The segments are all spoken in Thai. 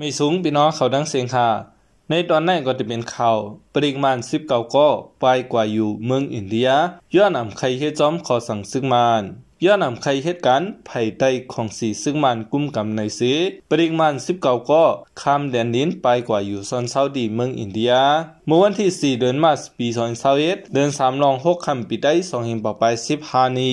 ไม่สูงพี่น้องเขาดังเสียงค่ะ ในตอนนั้นก็จะเป็นข่าว ปริมาณ19ก็ปลายกว่าอยู่เมืองอินเดียย้อนนำใครเฮ็ดจอมขอสั่งซึ่งมานย้อนนำใครเหตุการ์ภายใต้ของสีซึ่งมันกุ้มกำในสีปริมาณ19ก็ข้ามแดนดินไปกว่าอยู่ซอนเซาดีเมืองอินเดียเมื่อวันที่ 4 เดือนมาสปี2021เดือน3ลอง6คำำปีได้2หินปอไป1านี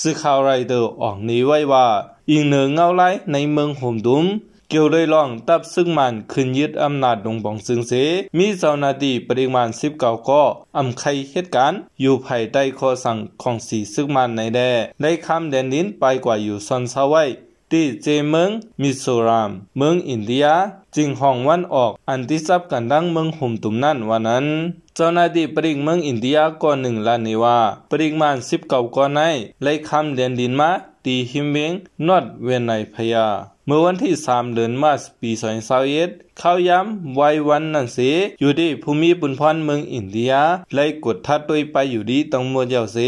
ซึ่งข่าวไรเดอร์ออกนี้ไว้ว่าอีกหนึ่งเงาไลในเมืองโฮมดุมเกี่ยวเลยล่องตับซึ่งมันขึ้นยึดอำนาจดงบองซึ่งเสมีเจ้าหน้าที่ปริมาณ19ก้ออำไขเหตุการณ์อยู่ภายใต้ข้อสั่งของสีซึ่งมันในแดได้คำแดนดินไปกว่าอยู่ซอนซาไว้ที่เจเมืองมิโซรามเมืองอินเดียจึงห้องวันออกอันที่ทราบกันดังเมืองห่มตุ่มนั่นวันนั้นเจ้าหน้าที่ปริงเมืองอินเดียก่อนหนึ่งล้านนี้ว่าปริงมานสิบเก่าก่อนในเลยคำเรียนดินมาตีหิมเวงนอดเวนในพยา เมื่อวันที่3เดือนมาสปี2021เข้าย้ำไว้วันนันเสอยู่ที่ภูมิปุนพรเมืองอินเดียเลยกดทัด้วยไปอยู่ดีตรงมัวเยาเส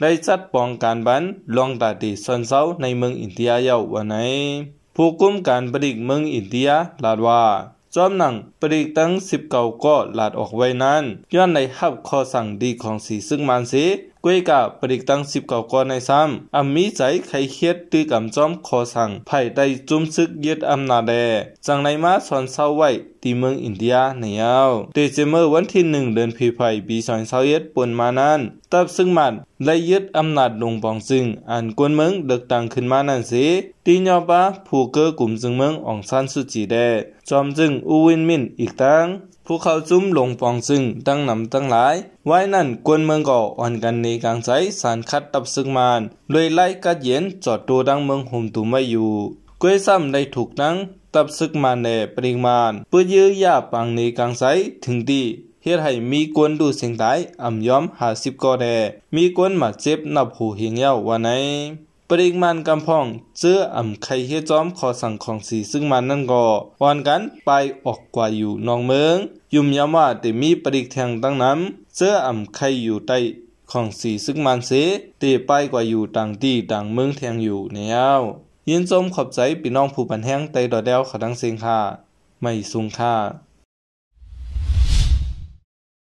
ได้จัดปองการบันลองตาดีซอนเซาในเมืองอินเดียเยาวันไหนผู้กุมการประดิกเมืองอินเดียลาดว่าจอมหนังประดิกตั้ง19ก็ ลาดออกไว้นั้นย้อนในหับข้อสั่งดีของสีซึ่งมันสีกวยกะปริกตั้งสิบเก่ากอในซ้ำอัมมีใจไขเคียด ตือกำจอมคอสั่งไผ่ได้จุ้มซึกยึดอำนาจแดจังในมาสอนเศร้าไว้ตีเมืองอินเดียในยาวเดจเมอร์วันที่หนึ่งเดือนพีไผ่ปีสอนเศร้าเย็ดปนมานั้นตับซึ่งมันและยึดอำนาจลงปองซึ่งอันกวนเมืองเดึกตังขึ้นมานั่นสิตีนยอปะผู้เกอกลุ่มซึ่งเมืองอองซันสุจีแดจอมจึงอูวินมินอีกตั้งผู้เข้าจุ้มหลงปองซึ่งตั้งนำตั้งหลาย ไว้นั่นกวนเมืองก่ออ่อนกันในกลางใจสารคัดตับซึ่งมานเลยไล่กัดเย็นจอดตัวดังเมืองห่มตูไม่อยู่กล้วยซ้ำได้ถูกนังตับซึกมาแน่ปริมาณ เพื่อยื้อยาปังในกลางไสถึงดีเฮ็ดให้มีกวนดูเสียงตายอ่ำย้อมหาสิบกอแดมีกวนมาเจ็บนับหูเหียงเย้าวันไหนปริมาณกำพองเจื้ออ่ำไข่เฮจอมขอสั่งของสีซึ่งมันนั่นกอวอนกันไปออกกว่าอยู่นองเมือง ยุ่มยามว่าแต่มีปริกแทงตั้งน้ำเจื้ออ่ำไข่อยู่ใต้ของสีซึ่งมันเสเตไปกว่าอยู่ต่างที่ต่างเมืองแทงอยู่เนี่ยยินสมขอบใจปีน้องผู้ปันแห้งไตดอดเดวขอดังเซิงค่ะไม่สุงค่า